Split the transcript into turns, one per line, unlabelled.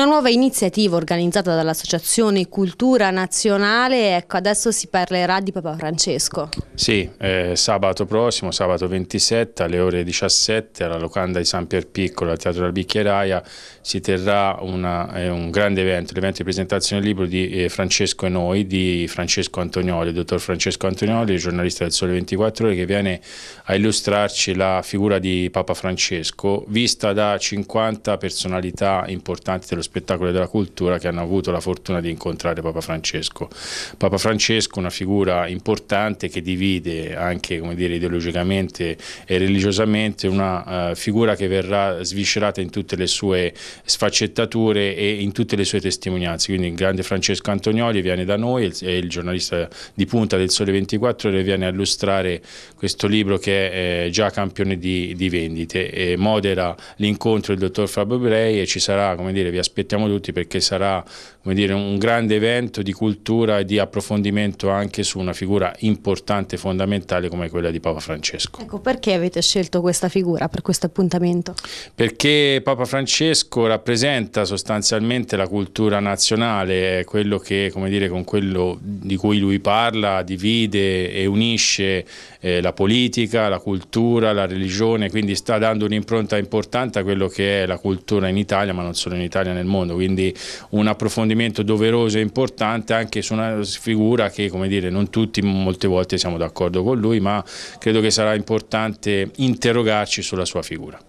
Una nuova iniziativa organizzata dall'Associazione Cultura Nazionale, ecco adesso si parlerà di Papa Francesco.
Sì, eh, sabato prossimo, sabato 27 alle ore 17 alla locanda di San Pierpiccolo al Teatro della Bicchieraia si terrà una, eh, un grande evento, l'evento di presentazione del libro di eh, Francesco e noi, di Francesco Antonioli, il dottor Francesco Antonioli, giornalista del Sole 24 Ore che viene a illustrarci la figura di Papa Francesco vista da 50 personalità importanti dello spettacolo e della cultura che hanno avuto la fortuna di incontrare Papa Francesco. Papa Francesco una figura importante che divide anche dire, ideologicamente e religiosamente, una uh, figura che verrà sviscerata in tutte le sue sfaccettature e in tutte le sue testimonianze. Quindi il grande Francesco Antonioli viene da noi, è il giornalista di punta del Sole 24 Ore, viene a illustrare questo libro che è eh, già campione di, di vendite e modera l'incontro del dottor Fabio Brei e ci sarà, come dire, vi aspettiamo aspettiamo tutti perché sarà dire, un grande evento di cultura e di approfondimento anche su una figura importante e fondamentale come quella di Papa Francesco.
Ecco, perché avete scelto questa figura per questo appuntamento?
Perché Papa Francesco rappresenta sostanzialmente la cultura nazionale, quello che come dire, con quello di cui lui parla divide e unisce eh, la politica, la cultura, la religione, quindi sta dando un'impronta importante a quello che è la cultura in Italia, ma non solo in Italia, nel mondo, quindi un approfondimento doveroso e importante anche su una figura che come dire, non tutti molte volte siamo d'accordo con lui, ma credo che sarà importante interrogarci sulla sua figura.